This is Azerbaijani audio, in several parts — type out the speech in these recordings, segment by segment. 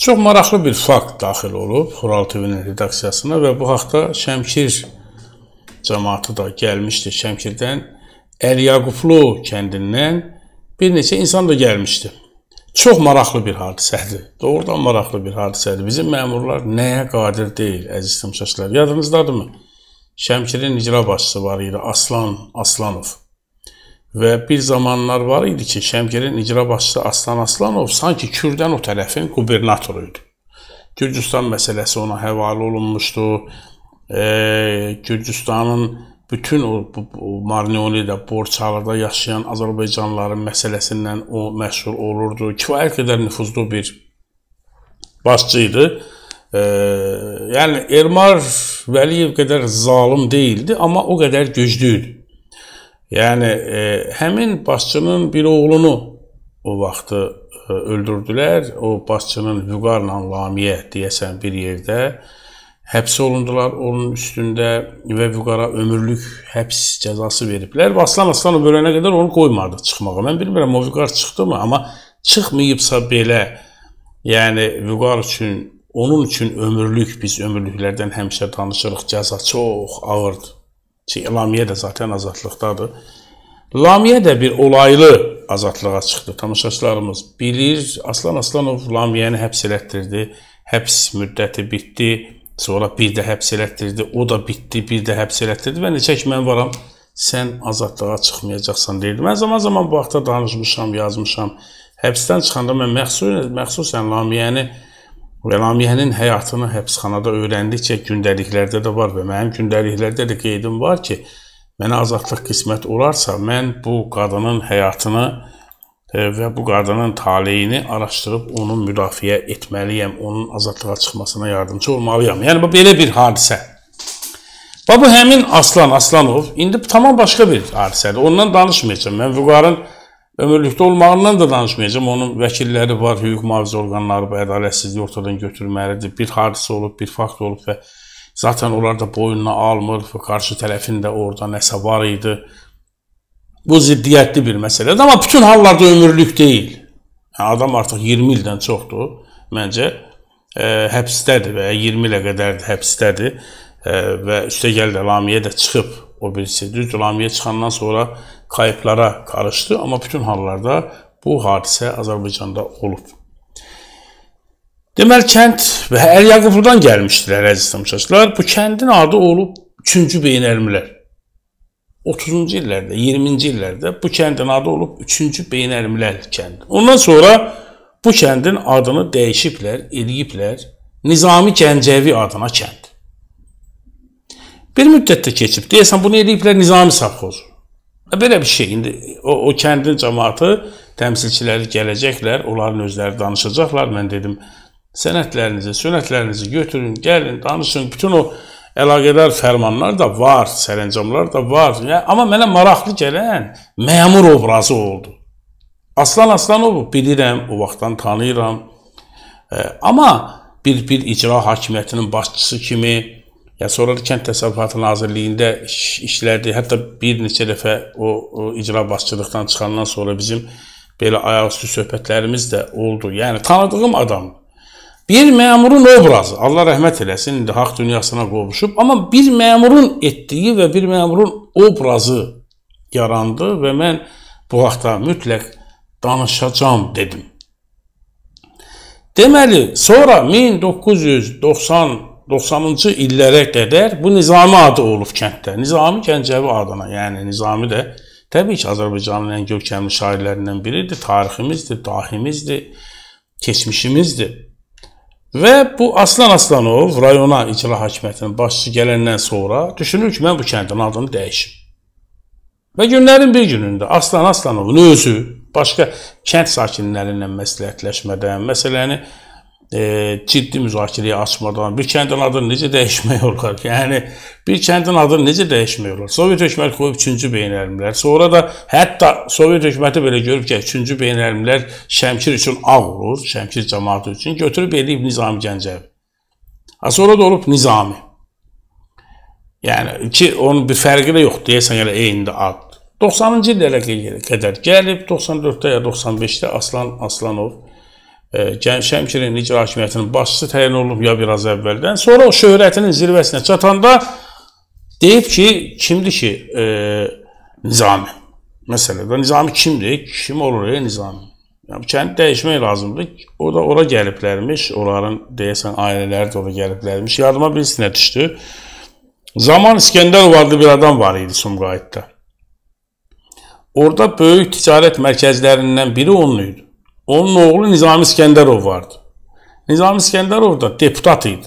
Çox maraqlı bir fakt daxil olub Xural TV-nin redaksiyasına və bu haqda Şəmkir cəmaatı da gəlmişdi. Şəmkirdən Əlyaqublu kəndindən bir neçə insan da gəlmişdi. Çox maraqlı bir hadisədir. Doğrudan maraqlı bir hadisədir. Bizim məmurlar nəyə qadir deyil, əziz tamaşaçılar. Yadınızdadırmı? Şəmkirin icra başçısı var idi, Aslan Aslanov. Və bir zamanlar var idi ki, Şəmkirin icra başçısı Aslan Aslanov sanki Kürdən o tərəfin qubernatoru idi. Gürcüstan məsələsi ona həvalə olunmuşdu. E, Gürcüstanın bütün o, bu, bu Marniyolidə, Borçalıda yaşayan Azərbaycanlıların məsələsindən o məşhur olurdu. Kifayət qədər nüfuzlu bir başçı idi. E, yəni Ermar Vəliyev qədər zalım değildi, amma o qədər güclü idi. Yəni, e, həmin başçının bir oğlunu o vaxtı e, öldürdülər. O başçının Vüqarla Lamiyə deyəsən bir yerdə həbs olundular onun üstündə və Vüqara ömürlük həbs cəzası veriblər. Və Aslan Aslanov ölənə qədər onu qoymadı çıxmağa. Mən bilmirəm, o Vüqar çıxdımı, amma çıxmayıbsa belə, yəni Vüqar üçün, onun üçün ömürlük, biz ömürlüklərdən həmişə danışırıq, cəza çox ağırdır ki, Lamiyə də zaten azadlıqdadır. Lamiyə də bir olaylı azadlığa çıxdı. Tamaşaçılarımız bilir, Aslan Aslanov Lamiyəni həbs elətdirdi. Həbs müddəti bitdi. Sonra bir də həbs elətdirdi. O da bitdi, bir də həbs elətdirdi və neçə ki mən varam, sən azadlığa çıxmayacaqsan deyildi. Mən zaman-zaman bu haqda danışmışam, yazmışam. Həbsdən çıxanda mən məxsus, məxsusən Lamiyəni Vəlamiyyənin həyatını həbsxanada öyrəndikcə gündəliklərdə də var və mənim gündəliklərdə də qeydim var ki, mənə azadlıq qismət olarsa, mən bu qadının həyatını e, və bu qadının taleyini araşdırıb onu müdafiə etməliyəm, onun azadlığa çıxmasına yardımçı olmalıyam. Yəni bu belə bir hadisə. Və bu həmin Aslan Aslanov indi tam başqa bir hadisədir. Ondan danışmayacağam. Mən Vüqarın Ömürlükdə olmağından da danışmayacağım. Onun vəkilləri var, hüquq mühafizə orqanları bu ədalətsizliyi ortadan götürməlidir. Bir hadisə olub, bir fakt olub və zaten onlar da boynuna almır və qarşı tərəfin də orada nəsə var idi. Bu ziddiyyətli bir məsələdir, amma bütün hallarda ömürlük deyil. Yəni adam artıq 20 ildən çoxdur məncə ə, həbsdədir və ya 20 ilə qədərdir həbsdədir ə, və üstəgəl də lamiyə də çıxıb o birisi düz cülamiyə çıxandan sonra qayıqlara qarışdı, amma bütün hallarda bu hadisə Azərbaycanda olub. Deməli kənd və Əl Yaqubludan gəlmişdilər əziz tamaşaçılar. Bu kəndin adı olub 3-cü Beynəlmilər. 30-cu illərdə, 20-ci illərdə bu kəndin adı olub 3-cü Beynəlmilal kəndi. Ondan sonra bu kəndin adını dəyişiblər, eləyiblər Nizami Gəncəvi adına kənd. Bir müddətdə keçib. Deyəsən bunu eləyiblər Nizami Savxoz. Belə bir şey. İndi o, o kəndin cəmaatı təmsilçiləri gələcəklər, onların özləri danışacaqlar. Mən dedim, sənədlərinizi, sünətlərinizi götürün, gəlin, danışın. Bütün o əlaqədar fərmanlar da var, sərəncamlar da var. Ya, amma mənə maraqlı gələn məmur obrazı oldu. Aslan Aslanov bilirəm, o vaxtdan tanıyıram. E, amma bir bir icra hakimiyyətinin başçısı kimi Yəni sonralar kənd təsərrüfatı nazirliyində iş, işlədi. Hətta bir neçə dəfə o, o icra başçılıqdan çıxandan sonra bizim belə ayaqüstü söhbətlərimiz də oldu. Yəni tanıdığım adam bir məmurun obrazı, Allah rəhmət eləsin, indi haqq dünyasına qovuşub, amma bir məmurun etdiyi və bir məmurun obrazı yarandı və mən bu haqda mütləq danışacağam dedim. Deməli, sonra 1990 90-cı illərə qədər bu Nizami adı olub kənddə. Nizami Gəncəvi adına, yəni Nizami də təbii ki, Azərbaycanın ən görkəmli şairlərindən biridir, tariximizdir, dahimizdir, keçmişimizdir. Və bu Aslan Aslanov rayona icra hakimiyyətinin başçısı gələndən sonra düşünür ki, mən bu kəndin adını dəyişim. Və günlərin bir günündə Aslan Aslanovun özü başqa kənd sakinləri ilə məsləhətləşmədən məsələni e, ciddi müzakirəyə açmadan bir kəndin adını necə dəyişmək olar ki? Yəni bir kəndin adını necə dəyişmək olar? Sovet hökuməti qoyub 3-cü beynəlmilər. Sonra da hətta Sovet hökuməti belə görüb ki, 3-cü beynəlmilər Şəmkir üçün ağ olur, Şəmkir cəmaəti üçün götürüb eləyib Nizami Gəncəvi. Ha sonra da olub Nizami. Yəni ki onun bir fərqi də yoxdur, deyəsən elə eyni ad. 90-cı illərə qədər gəlib 94-də ya 95-də Aslan Aslanov Şəmkirin icra hakimiyyətinin başçısı təyin olunub ya biraz əvvəldən. Sonra o şöhrətinin zirvəsinə çatanda deyib ki, kimdir ki e, Nizami? Məsələn, Nizami kimdir? Kim olur e, Nizami? Yəni kənd dəyişmək lazımdır. O da ora gəliblərmiş. Onların deyəsən ailələri də ora gəliblərmiş. Yadıma bir sinə düşdü. Zaman İskəndərov adlı bir adam var idi Sumqayıtda. Orda böyük ticarət mərkəzlərindən biri onun idi. Onun oğlu Nizami İskəndərov vardı. Nizami İskəndərov da deputat idi.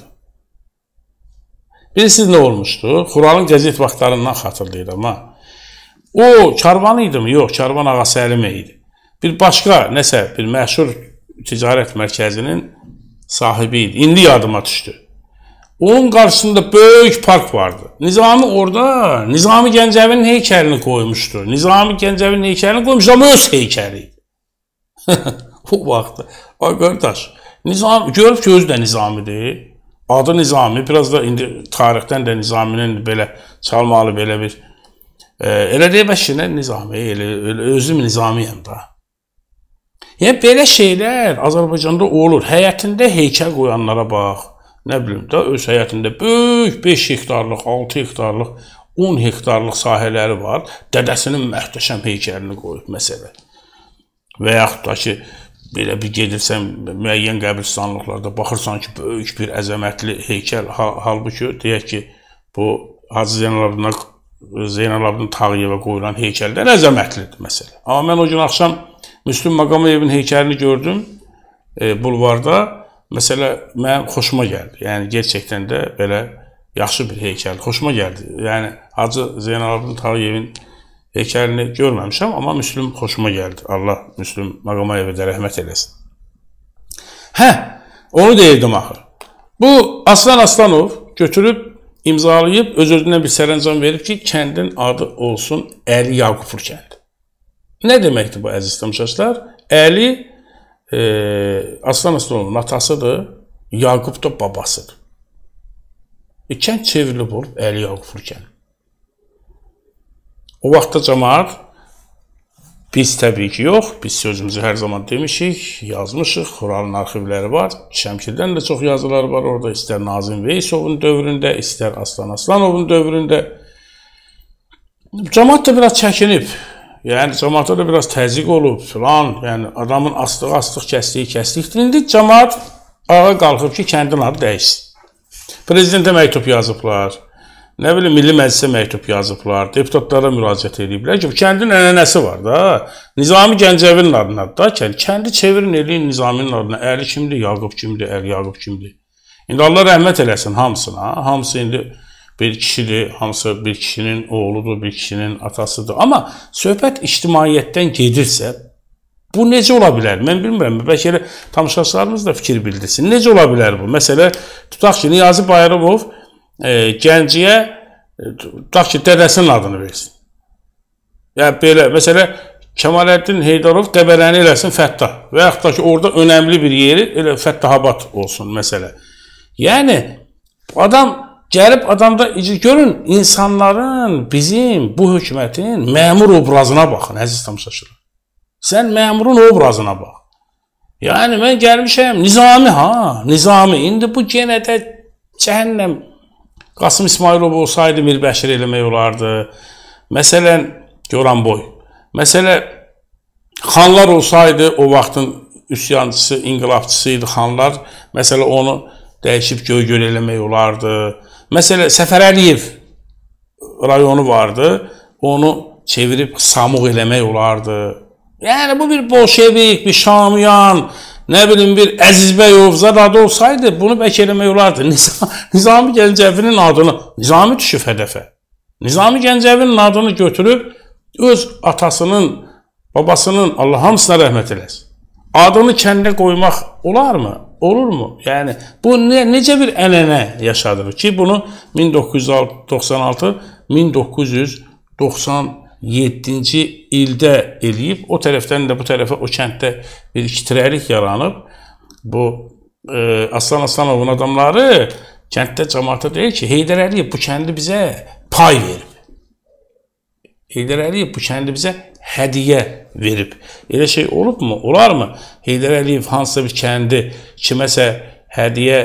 Bilirsiniz nə olmuşdu? Xuralın qəzet vaxtlarından xatırlayıram ha. O karvan idi mi? Yox, karvan ağası Əlimə idi. Bir başqa nəsə bir məşhur ticarət mərkəzinin sahibi idi. İndi yadıma düşdü. Onun qarşısında böyük park vardı. Nizami orada Nizami Gəncəvinin heykəlini qoymuşdu. Nizami Gəncəvinin heykəlini qoymuş, amma öz heykəli idi. o vaxt. Ay qardaş, Nizam, görüb ki, özü də Nizamidir. Adı Nizami, biraz da indi tarixdən də Nizaminin belə çalmalı belə bir e, elə deyə bəşinə Nizami, elə, elə özüm Nizamiyəm da. Yəni belə şeylər Azərbaycanda olur. Həyətində heykəl qoyanlara bax. Nə bilim də öz həyətində böyük 5 hektarlıq, 6 hektarlıq, 10 hektarlıq sahələri var. Dədəsinin möhtəşəm heykəlini qoyub məsələn. Və yaxud da ki, belə bir gedirsən müəyyən qəbristanlıqlarda baxırsan ki, böyük bir əzəmətli heykəl. Halbuki deyək ki, bu Hacı Zeynalabdin Zeynalabdin Tağıyevə qoyulan heykəllər əzəmətlidir məsələ. Amma mən o gün axşam Müslüm Maqamayevin heykəlini gördüm e, bulvarda. Məsələ mənim xoşuma gəldi. Yəni gerçəkdən də belə yaxşı bir heykəl. Xoşuma gəldi. Yəni Hacı Zeynalabdin Tağıyevin heykəlini görməmişəm, amma Müslüm xoşuma gəldi. Allah Müslüm Maqomayevə də rəhmət eləsin. Hə, onu deyirdim axı. Bu Aslan Aslanov götürüb imzalayıb öz-özünə bir sərəncam verib ki, kəndin adı olsun Əli Yaqubov kəndi. Nə deməkdir bu əziz tamaşaçılar? Əli e, Aslan Aslanovun atasıdır, Yaqub da babasıdır. E, kənd çevrilib olub Əli Yaqubov kəndi. O vaxtda cəmaat biz təbii ki, yox, biz sözümüzü hər zaman demişik, yazmışıq, Xuralın arxivləri var. Şəmkirdən də çox yazılar var orada, istər Nazim Veysovun dövründə, istər Aslan Aslanovun dövründə. Cəmaat da biraz çəkinib. Yəni cəmaata da biraz təzyiq olub filan. Yəni adamın astığı astıq, kəsdiyi kəsdikdir. İndi cəmaat ayağa qalxıb ki, kəndin adı dəyişsin. Prezidentə məktub yazıblar. Nə bilim, Milli Məclisə məktub yazıblar, deputatlara müraciət ediblər ki, bu kəndin ənənəsi var da. Nizami Gəncəvinin adındadır da kənd. Kəndi çevirin eləyin Nizaminin adına. Əli kimdir? Yaqub kimdir? Əli Yaqub kimdir? İndi Allah rəhmət eləsin hamısına. Hamısı indi bir kişidir, hamısı bir kişinin oğludur, bir kişinin atasıdır. Amma söhbət ictimaiyyətdən gedirsə, bu necə ola bilər? Mən bilmirəm, bəlkə elə tamaşaçılarımız da fikir bildirsin. Necə ola bilər bu? Məsələ tutaq ki, Niyazi Bayramov e, gənciyə e, tutaq ki, dədəsinin adını versin. Yəni belə məsələ Kemaləddin Heydarov Dəbələni eləsin Fəttah və yaxud da ki, orada önəmli bir yeri elə Fəttahabad olsun məsələ. Yəni adam gəlib adamda görün insanların bizim bu hökumətin məmur obrazına baxın əziz tamaşaçılar. Sən məmurun obrazına bax. Yəni mən gəlmişəm Nizami ha, Nizami. İndi bu yenə də cəhənnəm Qasım İsmailov olsaydı Mir Bəşir eləmək olardı. Məsələn, Goranboy. Məsələ xanlar olsaydı o vaxtın üsyançısı, inqilabçısı idi xanlar. Məsələ onu dəyişib göy-göl eləmək olardı. Məsələ Səfər Əliyev rayonu vardı. Onu çevirib Samuq eləmək olardı. Yəni bu bir bolşevik, bir Şamyan, nə bilim bir Əzizbəyov zad adı olsaydı bunu bəlkə eləmək olardı. Nizam, Nizami Gəncəvinin adını, Nizami düşüb hədəfə. Nizami Gəncəvinin adını götürüb öz atasının, babasının Allah hamısına rəhmət eləsin. Adını kəndə qoymaq olarmı? Olurmu? Yəni bu ne, necə bir ənənə yaşadır ki, bunu 1996 1990 7-ci ildə eləyib, o tərəfdən də bu tərəfə o kənddə bir kitrəlik yaranıb. Bu e, Aslan Aslanovun adamları kənddə cəmaata deyir ki, Heydər Əliyev bu kəndi bizə pay verib. Heydər Əliyev bu kəndi bizə hədiyyə verib. Elə şey olubmu? Olarmı? Heydər Əliyev hansısa bir kəndi kiməsə hədiyyə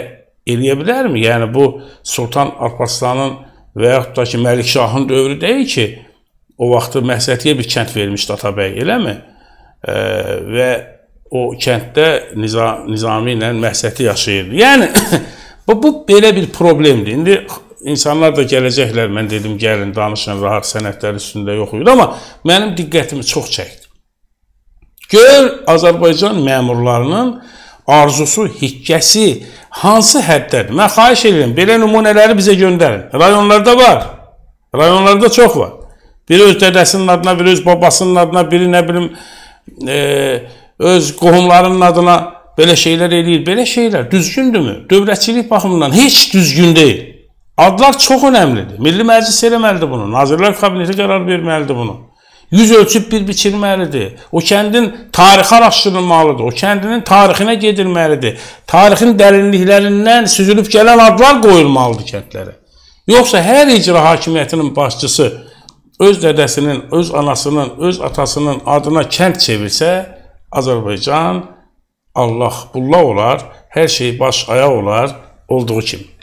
eləyə bilərmi? Yəni bu Sultan Alparslanın və yaxud da ki Məlikşahın dövrü deyil ki, o vaxtı Məhsətiyə bir kənd vermişdi Atabəy, eləmi? E, və o kənddə Niza, Nizami ilə Məhsəti yaşayırdı. Yəni bu, bu belə bir problemdir. İndi insanlar da gələcəklər. Mən dedim, gəlin danışın, rahat sənədlər üstündə yox idi, amma mənim diqqətimi çox çəkdi. Gör Azərbaycan məmurlarının arzusu, hikkəsi hansı həddədir? Mən xahiş edirəm, belə nümunələri bizə göndərin. Rayonlarda var. Rayonlarda çox var. Biri öz dədəsinin adına, biri öz babasının adına, biri nə bilim e, öz qohumlarının adına belə şeylər eləyir. Belə şeylər düzgündürmü? Dövlətçilik baxımından heç düzgün deyil. Adlar çox önəmlidir. Milli Məclis eləməlidir bunu. Nazirlər Kabineti qərar verməlidir bunu. Yüz ölçüb bir biçilməlidir. O kəndin tarixi araşdırılmalıdır. O kəndinin tarixinə gedilməlidir. Tarixin dərinliklərindən süzülüb gələn adlar qoyulmalıdır kəndlərə. Yoxsa hər icra hakimiyyətinin başçısı öz dədəsinin, öz anasının, öz atasının adına kənd çevirsə, Azərbaycan Allah bulla olar, hər şey baş aya olar olduğu kimi.